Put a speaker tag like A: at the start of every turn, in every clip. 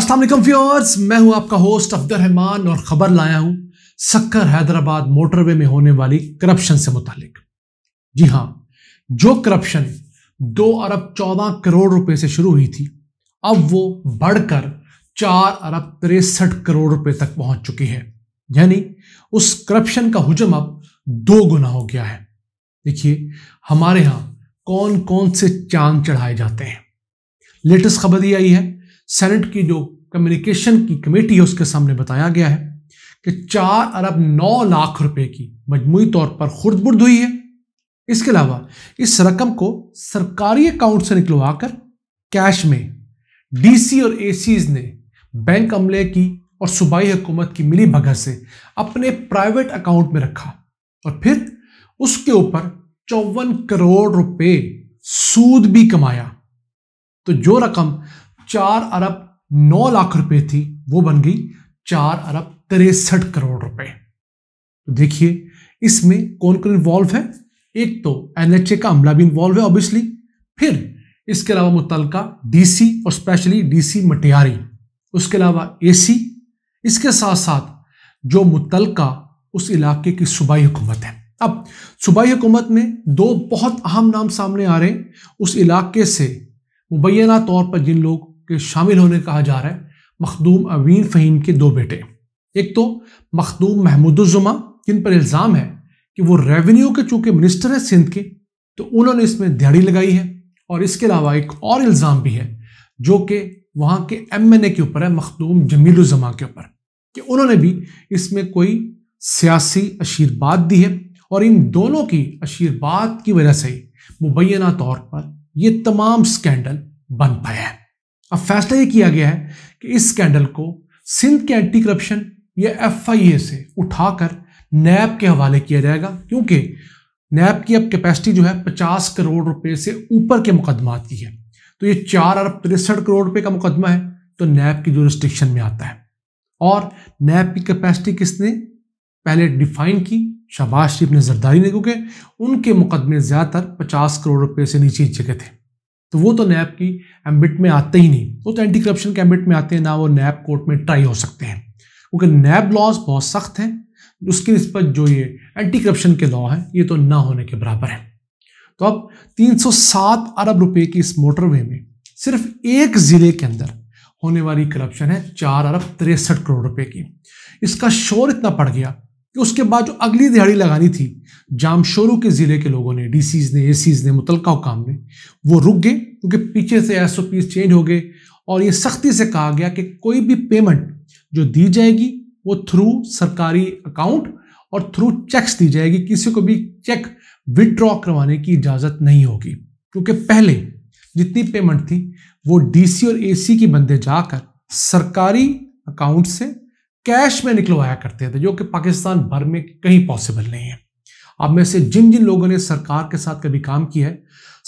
A: Aslam viewers मैं हूं आपका होस्ट अफदर रहमान और खबर लाया हूं सक्कर हैदराबाद मोटरवे में होने वाली करप्शन से मुतालिक जी हां जो करप्शन दो अरब चौदह करोड़ रुपए से शुरू हुई थी अब वो बढ़कर चार अरब तिरसठ करोड़ रुपए तक पहुंच चुकी है यानी उस करप्शन का हुजम अब दो गुना हो गया है देखिए हमारे यहाँ कौन कौन से चांद चढ़ाए जाते हैं लेटेस्ट खबर ये आई है सेनेट की जो कम्युनिकेशन की कमेटी है उसके सामने बताया गया है कि चार अरब नौ लाख रुपए की मजमू तौर पर बुर्द हुई है इसके अलावा इस रकम को सरकारी अकाउंट से निकलवाकर कैश में डीसी और एसीज ने बैंक अमले की और सूबाई हुकूमत की मिली भगत से अपने प्राइवेट अकाउंट में रखा और फिर उसके ऊपर चौवन करोड़ रुपए सूद भी कमाया तो जो रकम चार अरब नौ लाख रुपए थी वो बन गई चार अरब तिरसठ करोड़ रुपए तो देखिए इसमें कौन कौन इन्वॉल्व है एक तो एनएचए का अमला भी इन्वॉल्व है ऑब्वियसली फिर इसके अलावा मुतलका डीसी और स्पेशली डीसी मटियारी उसके अलावा एसी इसके साथ साथ जो मुतलका उस इलाके की सूबाई हुकूमत है अब सूबाई हुकूमत में दो बहुत अहम नाम सामने आ रहे हैं उस इलाके से मुबैना तौर पर जिन लोग के शामिल होने कहा जा रहा है मखदूम अवीन फ़हीम के दो बेटे एक तो मखदूम महमूदुजुमा जिन पर इल्ज़ाम है कि वो रेवेन्यू के चूँकि मिनिस्टर हैं सिंध के तो उन्होंने इसमें दिहाड़ी लगाई है और इसके अलावा एक और इल्ज़ाम भी है जो कि वहाँ के एम एन ए के ऊपर है मखदूम जमीलुजमा के ऊपर कि उन्होंने भी इसमें कोई सियासी आशीर्वाद दी है और इन दोनों की आशीर्वाद की वजह से ही मुबैना तौर पर यह तमाम स्कैंडल बन पाया है अब फैसला ये किया गया है कि इस स्कैंडल को सिंध के एंटी करप्शन या एफआईए से उठाकर नैब के हवाले किया जाएगा क्योंकि नैब की अब कैपेसिटी जो है 50 करोड़ रुपए से ऊपर के मुकदमा की है तो ये चार अरब तिरसठ करोड़ रुपए का मुकदमा है तो नैब की जो रिस्ट्रिक्शन में आता है और नैब की कैपेसिटी किसने पहले डिफाइन की शहबाज शरीफ ने जरदारी ने क्योंकि उनके मुकदमे ज़्यादातर 50 करोड़ रुपए से नीचे जगह थे तो वो तो नैब की एम्बिट में आते ही नहीं वो तो एंटी करप्शन के एम्बिट में आते हैं ना वो नैब कोर्ट में ट्राई हो सकते हैं क्योंकि नैब लॉज बहुत सख्त हैं उसके नस्बत जो ये एंटी करप्शन के लॉ हैं ये तो ना होने के बराबर है तो अब 307 अरब रुपए की इस मोटरवे में सिर्फ एक ज़िले के अंदर होने वाली करप्शन है चार अरब तिरसठ करोड़ रुपए की इसका शोर इतना पड़ गया कि उसके बाद जो अगली दिहाड़ी लगानी थी जामशोरू के ज़िले के लोगों ने सीज़ ने सीज़ ने मुतलका हुकाम ने वो रुक गए क्योंकि पीछे से एस ओ पीज चेंज हो गए और ये सख्ती से कहा गया कि कोई भी पेमेंट जो दी जाएगी वो थ्रू सरकारी अकाउंट और थ्रू चेक्स दी जाएगी किसी को भी चेक विड्रॉ करवाने की इजाज़त नहीं होगी क्योंकि पहले जितनी पेमेंट थी वो डीसी और एसी की बंदे जाकर सरकारी अकाउंट से कैश में निकलवाया करते थे जो कि पाकिस्तान भर में कहीं पॉसिबल नहीं है अब में से जिन जिन लोगों ने सरकार के साथ कभी काम किया है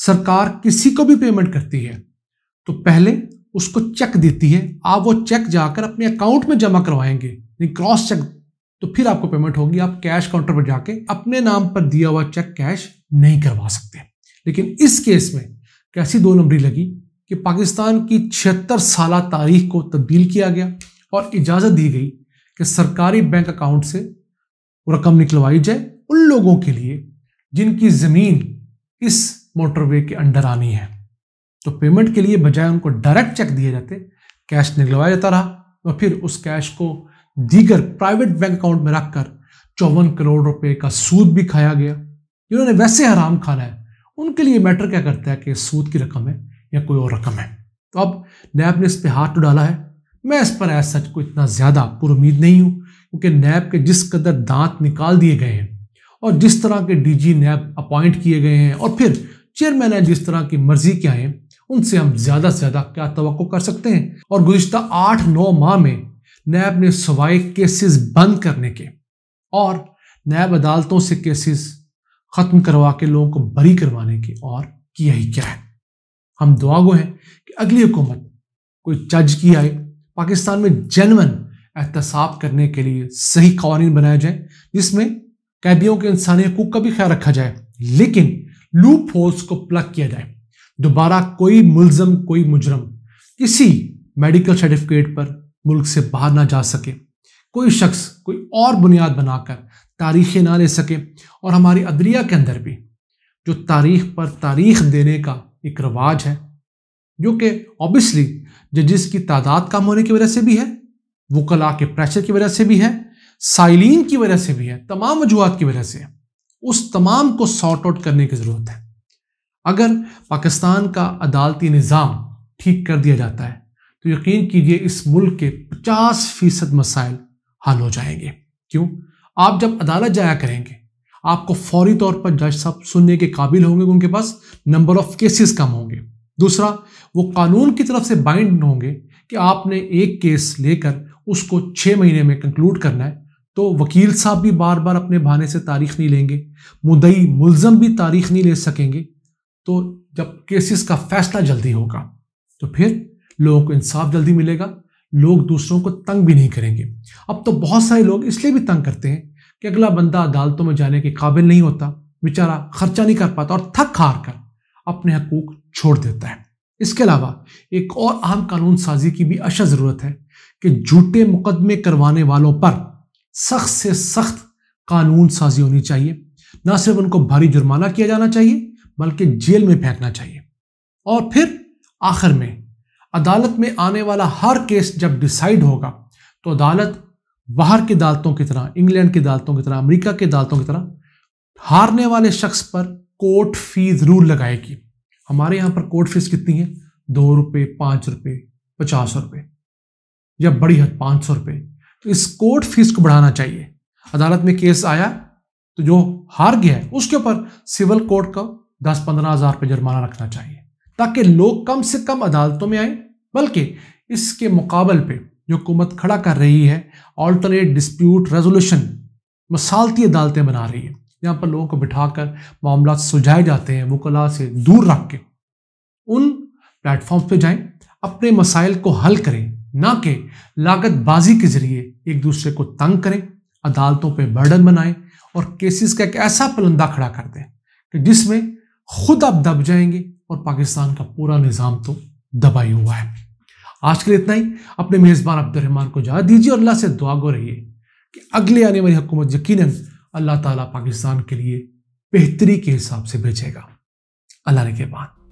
A: सरकार किसी को भी पेमेंट करती है तो पहले उसको चेक देती है आप वो चेक जाकर अपने अकाउंट में जमा करवाएंगे क्रॉस चेक तो फिर आपको पेमेंट होगी आप कैश काउंटर पर जाके अपने नाम पर दिया हुआ चेक कैश नहीं करवा सकते लेकिन इस केस में कैसी दो नंबरी लगी कि पाकिस्तान की छिहत्तर साल तारीख को तब्दील किया गया और इजाज़त दी गई कि सरकारी बैंक अकाउंट से रकम निकलवाई जाए उन लोगों के लिए जिनकी ज़मीन इस मोटरवे के अंडर आनी है तो पेमेंट के लिए बजाय उनको डायरेक्ट चेक दिए जाते कैश निकलवाया जाता रहा और फिर उस कैश को दीगर प्राइवेट बैंक अकाउंट में रखकर चौवन करोड़ रुपए का सूद भी खाया गया जिन्होंने वैसे हराम खाना है उनके लिए मैटर क्या करता है कि सूद की रकम है या कोई और रकम है तो अब नैब ने इस पर हाथ तो डाला है मैं इस पर ऐसा सच को इतना ज़्यादा पुरुद नहीं हूँ क्योंकि नैब के जिस कदर दांत निकाल दिए गए हैं और जिस तरह के डीजी नैब अपॉइंट किए गए हैं और फिर चेयरमैन है जिस तरह की मर्जी क्या है उनसे हम ज़्यादा से ज़्यादा क्या तो कर सकते हैं और गुज्त आठ नौ माह में नैब ने सवाए केसेस बंद करने के और नैब अदालतों से केसेस ख़त्म करवा के लोगों को बरी करवाने के और किया ही क्या है हम दुआगो हैं कि अगली हुकूमत कोई जज की आए पाकिस्तान में जेनवन एहतसाब करने के लिए सही कवानीन बनाए जाएं जिसमें कैदियों के इंसानी हकूक का भी ख्याल रखा जाए लेकिन लूप होल्स को प्लग किया जाए दोबारा कोई मुलजम कोई मुजरम किसी मेडिकल सर्टिफिकेट पर मुल्क से बाहर ना जा सके कोई शख्स कोई और बुनियाद बनाकर तारीखें ना ले सके और हमारी अदलिया के अंदर भी जो तारीख पर तारीख देने का एक रवाज है जो कि ऑब्वियसली जजिस की तादाद कम होने की वजह से भी है वकला के प्रेशर की वजह से भी है साइलिन की वजह से भी है तमाम वजूहत की वजह से उस तमाम को सॉर्ट आउट करने की ज़रूरत है अगर पाकिस्तान का अदालती निज़ाम ठीक कर दिया जाता है तो यकीन कीजिए इस मुल्क के 50 फीसद मसाइल हल हो जाएंगे क्यों आप जब अदालत जाया करेंगे आपको फौरी तौर पर जज साहब सुनने के काबिल होंगे उनके पास नंबर ऑफ केसेस कम होंगे दूसरा वो कानून की तरफ से बाइंड होंगे कि आपने एक केस लेकर उसको छः महीने में कंक्लूड करना है तो वकील साहब भी बार बार अपने बहाने से तारीख नहीं लेंगे मुदई मुलजम भी तारीख नहीं ले सकेंगे तो जब केसेस का फैसला जल्दी होगा तो फिर लोगों को इंसाफ जल्दी मिलेगा लोग दूसरों को तंग भी नहीं करेंगे अब तो बहुत सारे लोग इसलिए भी तंग करते हैं कि अगला बंदा अदालतों में जाने के काबिल नहीं होता बेचारा खर्चा नहीं कर पाता और थक हार कर अपने हकूक छोड़ देता है इसके अलावा एक और अहम कानून साजी की भी अशा ज़रूरत है कि झूठे मुकदमे करवाने वालों पर सख्त से सख्त कानून साजी होनी चाहिए ना सिर्फ उनको भारी जुर्माना किया जाना चाहिए बल्कि जेल में फेंकना चाहिए और फिर आखिर में अदालत में आने वाला हर केस जब डिसाइड होगा तो अदालत बाहर की अदालतों की तरह इंग्लैंड की अदालतों की तरह अमेरिका की अदालतों की तरह हारने वाले शख्स पर कोर्ट फीस रूल लगाएगी हमारे यहाँ पर कोर्ट फीस कितनी है दो रुपये पाँच रुपये पचास रुपये या बड़ी हद पाँच सौ रुपये तो इस कोर्ट फीस को बढ़ाना चाहिए अदालत में केस आया तो जो हार गया है उसके ऊपर सिविल कोर्ट का दस पंद्रह हजार रुपये जुर्माना रखना चाहिए ताकि लोग कम से कम अदालतों में आए बल्कि इसके मुकाबल पे जो हुकूमत खड़ा कर रही है ऑल्टरनेट डिस्प्यूट रेजोल्यूशन मसालती अदालतें बना रही है यहाँ पर लोगों को बिठाकर मामला सुलझाए जाते हैं वकला से दूर रख के उन प्लेटफॉर्म पर जाएँ अपने मसाइल को हल करें ना कि लागतबाजी के जरिए एक दूसरे को तंग करें अदालतों पर बर्डन बनाएं और केसेस का एक ऐसा पलंदा खड़ा कर दें कि जिसमें खुद आप दब जाएंगे और पाकिस्तान का पूरा निज़ाम तो दबा ही हुआ है आज के लिए इतना ही अपने मेज़बान अब्दुलरहमान को जा दीजिए और अल्लाह से दुआ गो रहिए कि अगले आने वाली हुकूमत यकीनन अल्लाह ताला पाकिस्तान के लिए बेहतरी के हिसाब से भेजेगा अल्लाह के बाद